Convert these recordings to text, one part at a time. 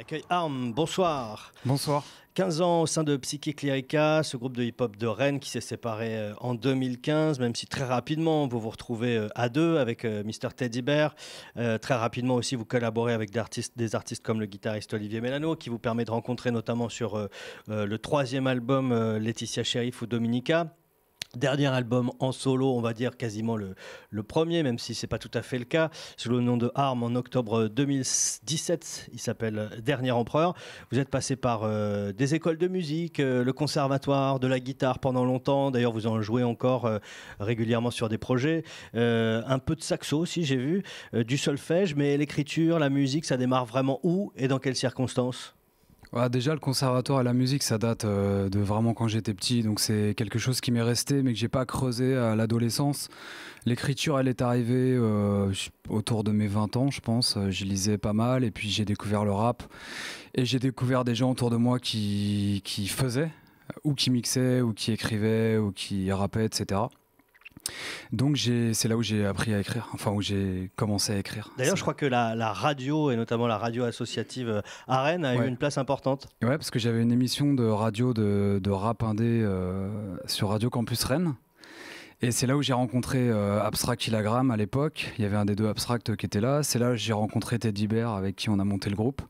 Accueil Arm. Bonsoir. Bonsoir. 15 ans au sein de Psychic Lyrica, ce groupe de hip-hop de Rennes qui s'est séparé euh, en 2015, même si très rapidement vous vous retrouvez euh, à deux avec euh, Mister Teddy Bear. très rapidement aussi, vous collaborez avec des artistes, comme le guitariste Olivier Mélano, qui vous permet de rencontrer notamment sur le troisième album Laetitia Sheriff ou Dominica dernier album en solo, on va dire quasiment le, premier, même si c'est pas tout à fait le cas, sous le nom de Arm en octobre 2017. Il s'appelle Dernier Empereur. Vous êtes passé par euh, des écoles de musique, euh, le conservatoire, de la guitare pendant longtemps. D'ailleurs, vous en jouez encore euh, régulièrement sur des projets. un peu de saxo aussi, j'ai vu, du solfège, mais l'écriture, la musique, ça démarre vraiment où et dans quelles circonstances déjà, le conservatoire à la musique, ça date euh, de vraiment quand j'étais petit. Donc, c'est quelque chose qui m'est resté, mais que j'ai pas creusé à l'adolescence. L'écriture, elle est arrivée euh, autour de mes 20 ans, je pense. Euh, je lisais pas mal, et puis j'ai découvert le rap. Et j'ai découvert des gens autour de moi qui, qui faisaient, ou qui mixaient, ou qui écrivaient, ou qui rappaient, etc. Donc c'est là où j'ai appris à écrire, enfin où j'ai commencé à écrire. D'ailleurs, je crois que la, radio, et notamment la radio associative euh, à Rennes, a eu une place importante. Ouais, parce que j'avais une émission de radio de, rap indé euh, sur Radio Campus Rennes. Et c'est là où j'ai rencontré euh, Abstract Kilagram à l'époque. Il y avait un des deux abstracts qui était là. C'est là où j'ai rencontré Teddy Bear avec qui on a monté le groupe.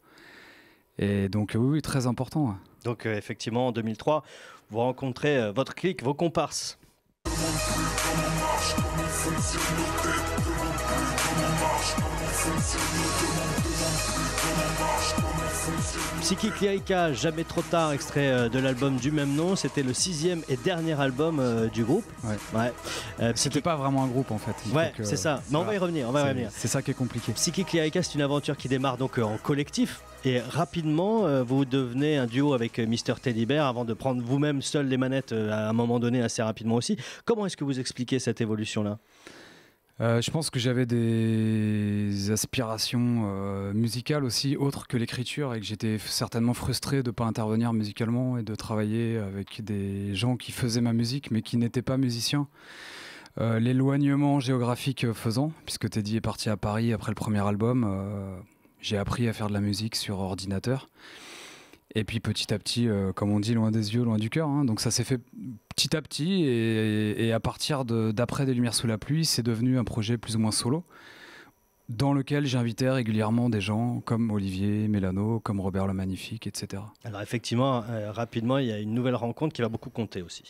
Et donc, oui, très important. Donc, effectivement, en 2003, vous rencontrez votre clique, vos comparses fonctionne on marche, comment on fonctionne, Psychic Lyrica, Jamais trop tard, extrait euh, de l'album du même nom. C'était le sixième et dernier album euh, du groupe. Ouais. n'était euh, C'était pas vraiment un groupe en fait. Ouais, c'est ça. Mais on va y revenir. On va revenir. C'est ça qui est compliqué. Psychic Lyrica, c'est une aventure qui démarre donc en collectif. Et rapidement, vous devenez un duo avec Mister Teddy Bear avant de prendre vous-même seul les manettes à un moment donné assez rapidement aussi. Comment est-ce que vous expliquez cette évolution-là euh, je pense que j'avais des aspirations euh, musicales aussi autres que l'écriture et que j'étais certainement frustré de ne pas intervenir musicalement et de travailler avec des gens qui faisaient ma musique mais qui n'étaient pas musiciens. Euh, l'éloignement géographique faisant, puisque Teddy est parti à Paris après le premier album, j'ai appris à faire de la musique sur ordinateur. Et puis petit à petit, euh, comme on dit, loin des yeux, loin du cœur. Hein. Donc ça s'est fait petit à petit. Et, à partir d'après Des Lumières sous la pluie, c'est devenu un projet plus ou moins solo, dans lequel j'invitais régulièrement des gens comme Olivier Mélano, comme Robert le Magnifique, etc. Alors effectivement, euh, rapidement, il y a une nouvelle rencontre qui va beaucoup compter aussi.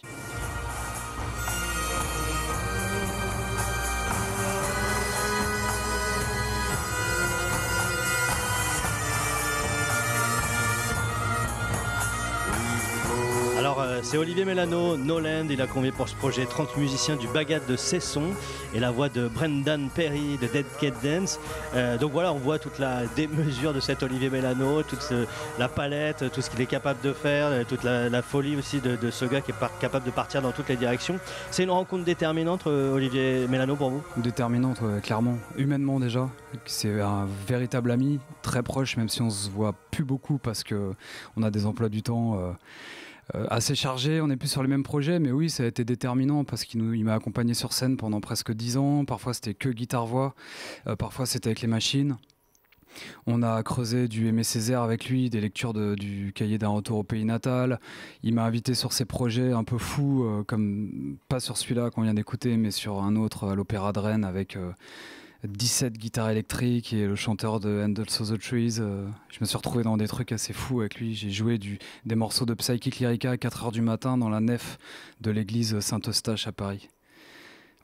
C'est Olivier Melano, Noland. Il a convié pour ce projet 30 musiciens du Bagat de Cesson et la voix de Brendan Perry de Dead Cat Dance. Euh, donc voilà, on voit toute la démesure de cet Olivier Melano, toute la palette, tout ce qu'il est capable de faire, euh, toute la, folie aussi de, ce gars qui est capable de partir dans toutes les directions. C'est une rencontre déterminante, euh, Olivier Melano, pour vous Déterminante, clairement. Humainement déjà. C'est un véritable ami, très proche, même si on se voit plus beaucoup parce que on a des emplois du temps euh, assez chargé, on n'est plus sur les mêmes projets, mais oui, ça a été déterminant parce qu'il m'a accompagné sur scène pendant presque 10 ans. Parfois, c'était que guitare-voix, euh, parfois, c'était avec les machines. On a creusé du Aimé Césaire avec lui, des lectures du cahier d'un retour au pays natal. Il m'a invité sur ses projets un peu fous, euh, comme pas sur celui-là qu'on vient d'écouter, mais sur un autre à l'Opéra de Rennes avec 17 guitares électriques et le chanteur de Handles of the Trees. Euh, je me suis retrouvé dans des trucs assez fous avec lui. J'ai joué des morceaux de Psychic Lyrica à 4h du matin dans la nef de l'église Saint-Eustache à Paris.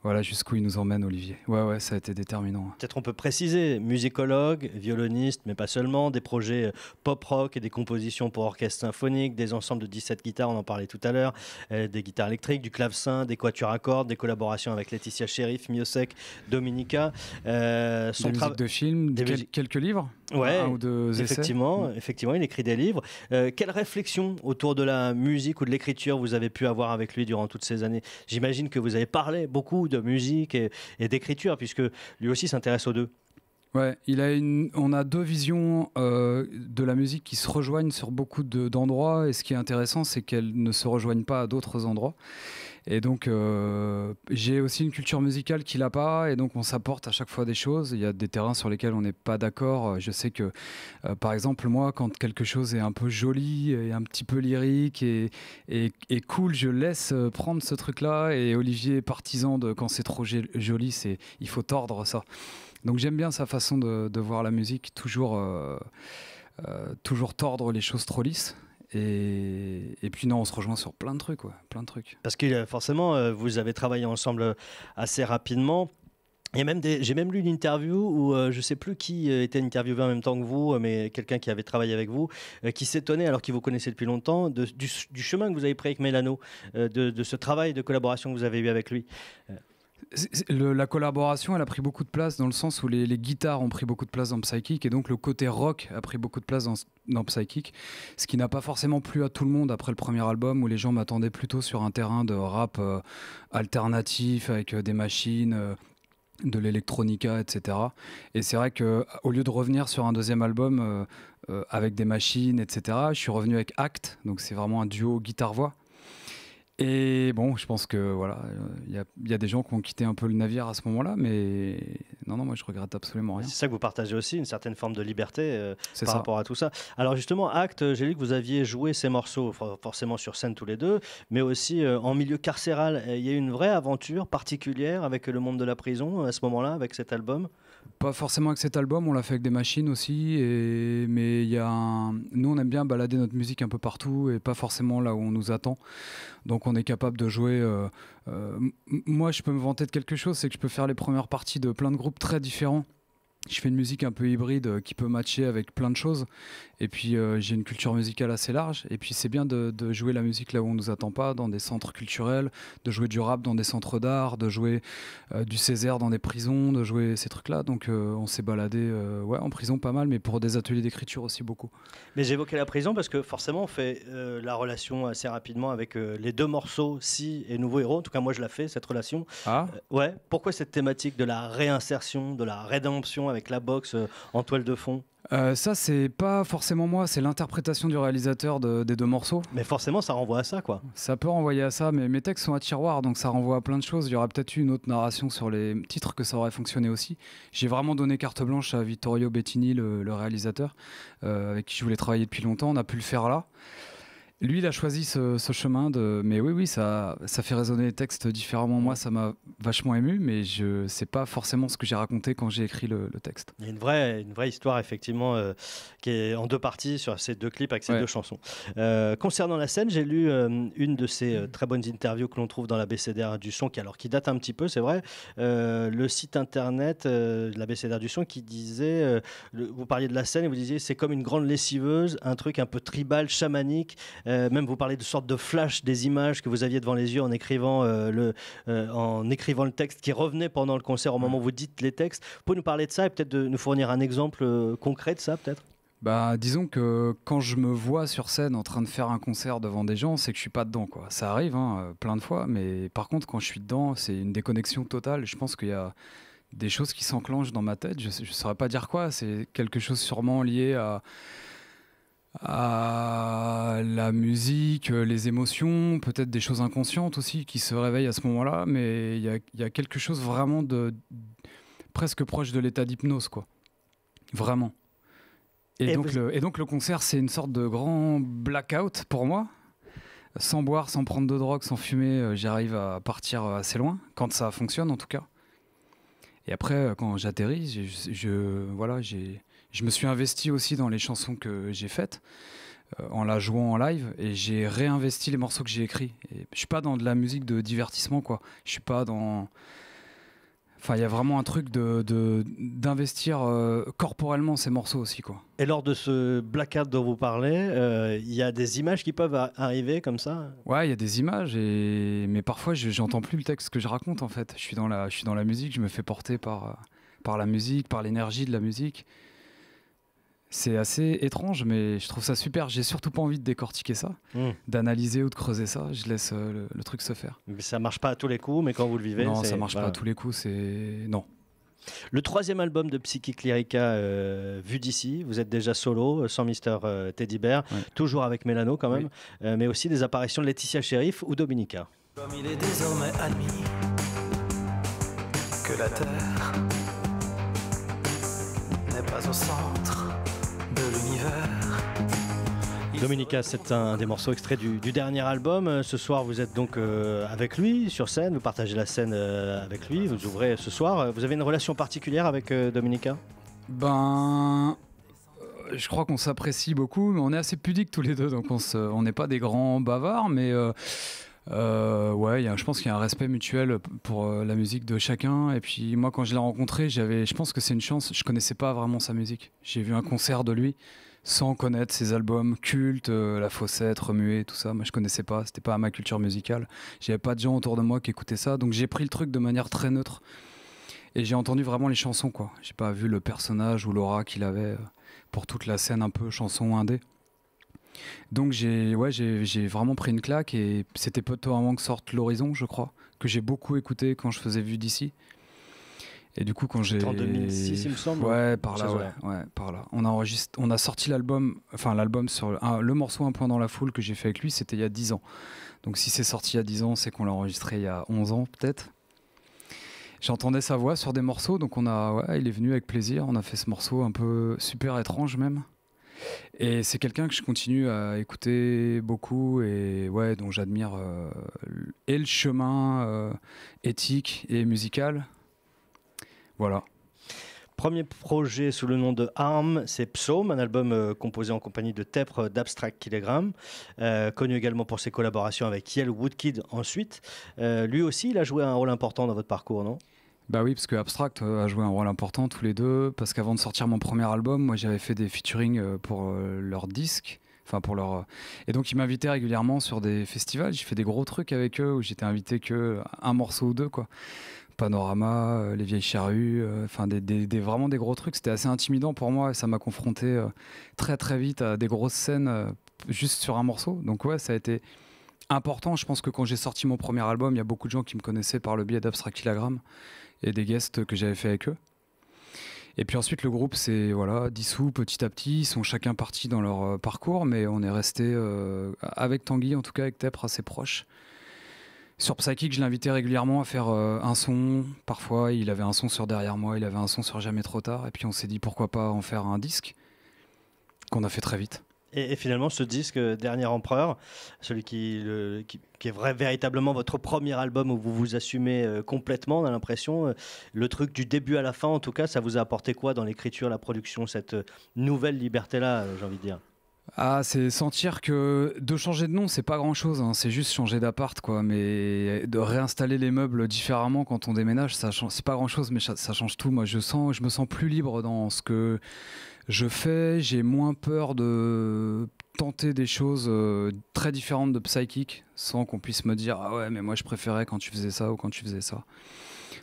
Voilà jusqu'où il nous emmène, Olivier. Ouais, ouais, ça a été déterminant. Peut-être on peut préciser, musicologue, violoniste, mais pas seulement, des projets euh, pop-rock et des compositions pour orchestre symphonique, des ensembles de 17 guitares, on en parlait tout à l'heure, euh, des guitares électriques, du clavecin, des quatuors à cordes, des collaborations avec Laetitia Sheriff, Miosek, Dominica. Euh, son des musiques de films, quelques livres Ouais, effectivement, mm. effectivement, il écrit des livres. Quelles quelle réflexion autour de la musique ou de l'écriture vous avez pu avoir avec lui durant toutes ces années J'imagine que vous avez parlé beaucoup de musique et, d'écriture, puisque lui aussi s'intéresse aux deux. Ouais, il a une, on a deux visions euh, de la musique qui se rejoignent sur beaucoup d'endroits, et ce qui est intéressant, c'est qu'elles ne se rejoignent pas à d'autres endroits. Et donc, euh, j'ai aussi une culture musicale qu'il n'a pas, et donc on s'apporte à chaque fois des choses. Il y a des terrains sur lesquels on n'est pas d'accord. Je sais que, euh, par exemple, moi, quand quelque chose est un peu joli et un petit peu lyrique et, et, cool, je laisse euh, prendre ce truc-là. Et Olivier est partisan de quand c'est trop joli, c'est il faut tordre ça. Donc j'aime bien sa façon de, voir la musique, toujours, toujours tordre les choses trop lisses. Et, puis non, on se rejoint sur plein de trucs, quoi, plein de trucs. Parce que euh, forcément, euh, vous avez travaillé ensemble euh, assez rapidement. J'ai même, même lu une interview où je ne sais plus qui était interviewé en même temps que vous, mais quelqu'un qui avait travaillé avec vous, qui s'étonnait, alors qu'il vous connaissait depuis longtemps, du, chemin que vous avez pris avec Mélano, de, de, ce travail de collaboration que vous avez eu avec lui la collaboration, elle a pris beaucoup de place dans le sens où les, guitares ont pris beaucoup de place dans Psychic et donc le côté rock a pris beaucoup de place dans, dans Psychic, ce qui n'a pas forcément plu à tout le monde après le premier album où les gens m'attendaient plutôt sur un terrain de rap euh, alternatif avec euh, des machines. Euh, de l'électronica, etc. Et c'est vrai que au lieu de revenir sur un deuxième album avec des machines, etc., je suis revenu avec Act, donc c'est vraiment un duo guitare-voix. Et bon, je pense que voilà, euh, il y, y, a des gens qui ont quitté un peu le navire à ce moment-là, mais non, non, moi je regrette absolument rien. C'est ça que vous partagez aussi, une certaine forme de liberté euh, par rapport à tout ça. Alors justement, Acte, euh, j'ai lu que vous aviez joué ces morceaux, forcément sur scène tous les deux, mais aussi euh, en milieu carcéral. Il y a eu une vraie aventure particulière avec le monde de la prison à ce moment-là, avec cet album pas forcément avec cet album, on l'a fait avec des machines aussi. Et... Mais il y a nous, on aime bien balader notre musique un peu partout et pas forcément là où on nous attend. Donc on est capable de jouer. moi, je peux me vanter de quelque chose, c'est que je peux faire les premières parties de plein de groupes très différent je fais une musique un peu hybride euh, qui peut matcher avec plein de choses. Et puis euh, j'ai une culture musicale assez large. Et puis c'est bien de, jouer la musique là où on ne nous attend pas, dans des centres culturels, de jouer du rap dans des centres d'art, de jouer euh, du Césaire dans des prisons, de jouer ces trucs-là. Donc on s'est baladé ouais, en prison pas mal, mais pour des ateliers d'écriture aussi beaucoup. Mais j'évoquais la prison parce que forcément on fait la relation assez rapidement avec les deux morceaux, Si et Nouveau Héros. En tout cas moi je la fais, cette relation. Ah. ouais. Pourquoi cette thématique de la réinsertion, de la rédemption avec la boxe euh, en toile de fond euh, ça, c'est pas forcément moi, c'est l'interprétation du réalisateur des deux morceaux. Mais forcément, ça renvoie à ça, quoi. Ça peut renvoyer à ça, mais mes textes sont à tiroir, donc ça renvoie à plein de choses. Il y aurait peut-être eu une autre narration sur les titres que ça aurait fonctionné aussi. J'ai vraiment donné carte blanche à Vittorio Bettini, le, le réalisateur, euh, avec qui je voulais travailler depuis longtemps. On a pu le faire là. Lui, il a choisi ce, chemin de. Mais oui, oui, ça, ça fait résonner les textes différemment. Moi, ça m'a vachement ému, mais je sais pas forcément ce que j'ai raconté quand j'ai écrit le, texte. Il y a une vraie, une vraie histoire, effectivement, euh, qui est en deux parties sur ces deux clips avec ces deux chansons. Euh, concernant la scène, j'ai lu euh, une de ces très bonnes interviews que l'on trouve dans la BCDR du son, qui, alors, qui date un petit peu, c'est vrai. le site internet de la BCDR du son qui disait Vous parliez de la scène et vous disiez c'est comme une grande lessiveuse, un truc un peu tribal, chamanique. Euh, même vous parlez de sorte de flash des images que vous aviez devant les yeux en écrivant, euh, le, euh, en écrivant le texte qui revenait pendant le concert au moment où vous dites les textes. Vous nous parler de ça et peut-être de nous fournir un exemple concret de ça peut-être bah, disons que quand je me vois sur scène en train de faire un concert devant des gens, c'est que je suis pas dedans, quoi. Ça arrive, hein, plein de fois, mais par contre, quand je suis dedans, c'est une déconnexion totale. Je pense qu'il y a des choses qui s'enclenchent dans ma tête. Je, ne saurais pas dire quoi. C'est quelque chose sûrement lié à à la musique, euh, les émotions, peut-être des choses inconscientes aussi qui se réveillent à ce moment-là, mais il y, a, quelque chose vraiment de, presque proche de l'état d'hypnose, quoi. Vraiment. Et, donc le, concert, c'est une sorte de grand blackout pour moi. Sans boire, sans prendre de drogue, sans fumer, euh, j'arrive à partir euh, assez loin, quand ça fonctionne en tout cas. Et après, quand j'atterris, je, voilà, j'ai je me suis investi aussi dans les chansons que j'ai faites euh, en la jouant en live et j'ai réinvesti les morceaux que j'ai écrits. Et je suis pas dans de la musique de divertissement quoi. Je suis pas dans. Enfin, il y a vraiment un truc de d'investir euh, corporellement ces morceaux aussi quoi. Et lors de ce blackout dont vous parlez, euh, il y a des images qui peuvent arriver comme ça. Ouais, il y a des images et mais parfois j'entends plus le texte que je raconte en fait. Je suis dans la je suis dans la musique, je me fais porter par par la musique, par l'énergie de la musique c'est assez étrange, mais je trouve ça super. J'ai surtout pas envie de décortiquer ça, hmm. d'analyser ou de creuser ça. Je laisse euh, le, truc se faire. Mais ça marche pas à tous les coups, mais quand vous le vivez, non, ça marche pas à tous les coups. C'est non. Le troisième album de Psychic Lyrica, euh, vu d'ici, vous êtes déjà solo, euh, sans Mister Teddy Bear, toujours avec Mélano quand même, mais aussi des apparitions de Laetitia Sheriff ou Dominica. Comme il est désormais admis que la Terre n'est pas au centre Dominica, c'est un des morceaux extraits du, dernier album. Euh, ce soir, vous êtes donc euh, avec lui sur scène, vous partagez la scène euh, avec lui, vous ouvrez ce soir. Vous avez une relation particulière avec Dominica Ben. Je crois qu'on s'apprécie beaucoup, mais on est assez pudiques tous les deux, donc on n'est pas des grands bavards, mais euh, ouais, je pense qu'il y a un respect mutuel pour euh, la musique de chacun. Et puis moi, quand je l'ai rencontré, j'avais, je pense que c'est une chance. Je connaissais pas vraiment sa musique. J'ai vu un concert de lui sans connaître ses albums cultes, euh, La Fossette, Remuer, tout ça. Moi, je connaissais pas. C'était pas à ma culture musicale. J'avais pas de gens autour de moi qui écoutaient ça. Donc j'ai pris le truc de manière très neutre. Et j'ai entendu vraiment les chansons, quoi. J'ai pas vu le personnage ou l'aura qu'il avait pour toute la scène un peu chanson indé. Donc j'ai ouais, j'ai vraiment pris une claque et c'était peu tôt que sorte l'horizon, je crois, que j'ai beaucoup écouté quand je faisais vue d'ici. Et du coup, quand j'ai. En 2006, il me semble. Ouais, hein. par là, ouais, par là. On a, enregistré, on a sorti l'album, enfin l'album sur le morceau Un point dans la foule que j'ai fait avec lui, c'était il y a 10 ans. Donc si c'est sorti il y a 10 ans, c'est qu'on l'a enregistré il y a 11 ans, peut-être. J'entendais sa voix sur des morceaux, donc on a, ouais, il est venu avec plaisir. On a fait ce morceau un peu super étrange, même. Et c'est quelqu'un que je continue à écouter beaucoup et ouais, dont j'admire euh, et le chemin euh, éthique et musical. Voilà. Premier projet sous le nom de Arm, c'est Psaume, un album euh, composé en compagnie de Tepre d'Abstract Kilogram, connu également pour ses collaborations avec Yale Woodkid ensuite. lui aussi, il a joué un rôle important dans votre parcours, non bah oui, parce que Abstract euh, a joué un rôle important tous les deux, parce qu'avant de sortir mon premier album, moi j'avais fait des featuring euh, pour euh, leur disque. Enfin pour leur et donc ils m'invitaient régulièrement sur des festivals j'ai fait des gros trucs avec eux où j'étais invité que un morceau ou deux quoi panorama les vieilles charrues enfin des, vraiment des gros trucs c'était assez intimidant pour moi et ça m'a confronté très très vite à des grosses scènes juste sur un morceau donc ouais ça a été important je pense que quand j'ai sorti mon premier album il y a beaucoup de gens qui me connaissaient par le biais d'Abstract Kilogram et des guests que j'avais fait avec eux. Et puis ensuite, le groupe s'est voilà, dissous petit à petit. Ils sont chacun partis dans leur euh, parcours, mais on est resté, euh, avec Tanguy, en tout cas avec Tepre, assez proche. Sur Psychic, je l'invitais régulièrement à faire euh, un son. Parfois, il avait un son sur Derrière moi, il avait un son sur Jamais trop tard. Et puis on s'est dit pourquoi pas en faire un disque, qu'on a fait très vite. Et, finalement, ce disque, euh, Dernier Empereur, celui qui, qui, est vrai, véritablement votre premier album où vous vous assumez euh, complètement, on a l'impression, euh, le truc du début à la fin, en tout cas, ça vous a apporté quoi dans l'écriture, la production, cette nouvelle liberté-là, j'ai envie de dire ah, c'est sentir que de changer de nom, c'est pas grand chose, hein. c'est juste changer d'appart, quoi. Mais de réinstaller les meubles différemment quand on déménage, ça change, c'est pas grand chose, mais ça, ça change tout. Moi, je sens, je me sens plus libre dans ce que je fais, j'ai moins peur de tenter des choses euh, très différentes de psychique sans qu'on puisse me dire ah ouais mais moi je préférais quand tu faisais ça ou quand tu faisais ça.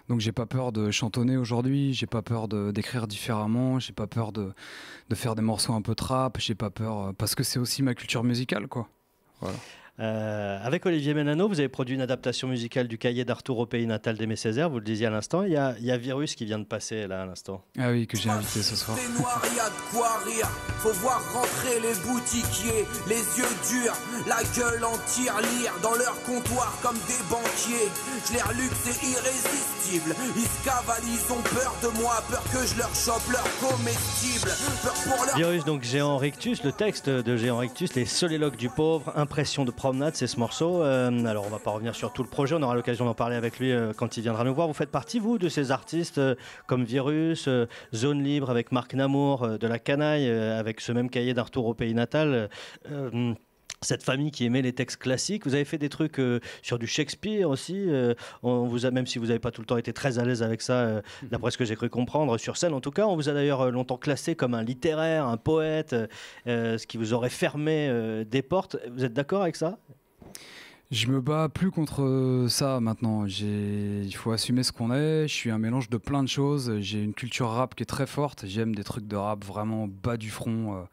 Donc j'ai pas peur de chantonner aujourd'hui, j'ai pas peur d'écrire différemment, j'ai pas peur de, faire des morceaux un peu trap, j'ai pas peur euh, parce que c'est aussi ma culture musicale quoi. Euh, avec Olivier Menano, vous avez produit une adaptation musicale du cahier d'Arthur au pays natal d'Aimé Césaire, vous le disiez à l'instant. Il y, a, il y a, Virus qui vient de passer là à l'instant. Ah oui, que j'ai invité ce soir. Il y a de quoi rire. Faut voir rentrer les boutiquiers, les yeux durs, la gueule en tire lire dans leur comptoir comme des banquiers. Je les luxe et irrésistible. Ils se cavalent, ils ont peur de moi, peur que je leur chope leur comestible. Peur pour leur... Virus, donc Géant Rictus, le texte de Géant Rictus, les soléloques du pauvre, impression de promenade, c'est ce morceau. Euh, alors, on va pas revenir sur tout le projet, on aura l'occasion d'en parler avec lui euh, quand il viendra nous voir. Vous faites partie, vous, de ces artistes euh, comme Virus, Zone Libre avec Marc Namour, de La Canaille, avec ce même cahier d'un retour au pays natal cette famille qui aimait les textes classiques. Vous avez fait des trucs euh, sur du Shakespeare aussi. Euh, on vous a, même si vous n'avez pas tout le temps été très à l'aise avec ça, euh, mhm. d'après ce que j'ai cru comprendre, sur scène en tout cas, on vous a d'ailleurs longtemps classé comme un littéraire, un poète, ce qui vous aurait fermé des portes. Vous êtes d'accord avec ça je me bats plus contre ça maintenant. Il faut assumer ce qu'on est. Je suis un mélange de plein de choses. J'ai une culture rap qui est très forte. J'aime des trucs de rap vraiment bas du front.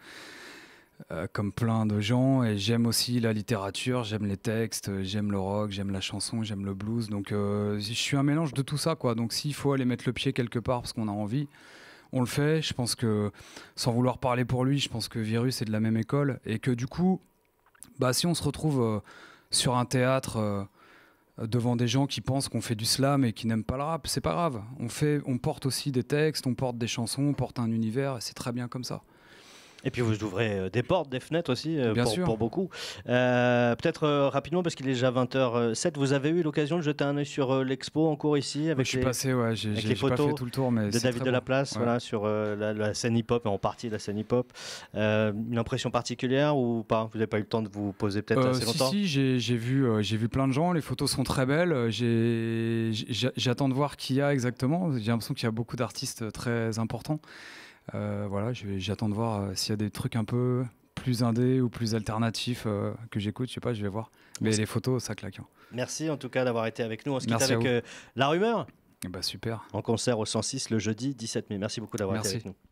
Euh, comme plein de gens. Et j'aime aussi la littérature, j'aime les textes, euh, j'aime le rock, j'aime la chanson, j'aime le blues. Donc euh, je suis un mélange de tout ça. quoi. Donc s'il faut aller mettre le pied quelque part parce qu'on a envie, on le fait. Je pense que, sans vouloir parler pour lui, je pense que Virus est de la même école. Et que du coup, bah, si on se retrouve sur un théâtre devant des gens qui pensent qu'on fait du slam et qui n'aiment pas le rap, c'est pas grave. On, fait, on porte aussi des textes, on porte des chansons, on porte un univers, et c'est très bien comme ça. Et puis vous ouvrez euh, des portes, des fenêtres aussi euh, Bien pour, sûr. pour, beaucoup. Euh, peut-être rapidement, parce qu'il est déjà 20h07, vous avez eu l'occasion de jeter un œil sur l'expo en cours ici avec les, photos de David de la Place, voilà, sur la, scène hip-hop, en partie de la scène hip-hop. une impression particulière ou pas Vous n'avez pas eu le temps de vous poser peut-être assez longtemps Si, j'ai vu, j'ai vu plein de gens, les photos sont très belles. J'attends de voir qui y a exactement. J'ai l'impression qu'il y a beaucoup d'artistes très importants. Euh, voilà, j'attends de voir euh, s'il y a des trucs un peu plus indé ou plus alternatif euh, que j'écoute, je sais pas, je vais voir. Mais les photos, ça claque. Hein. Merci en tout cas d'avoir été avec nous. On se quitte Merci avec La Rumeur. Eh ben, super. En concert au 106 le jeudi 17 mai. Merci beaucoup d'avoir été avec nous.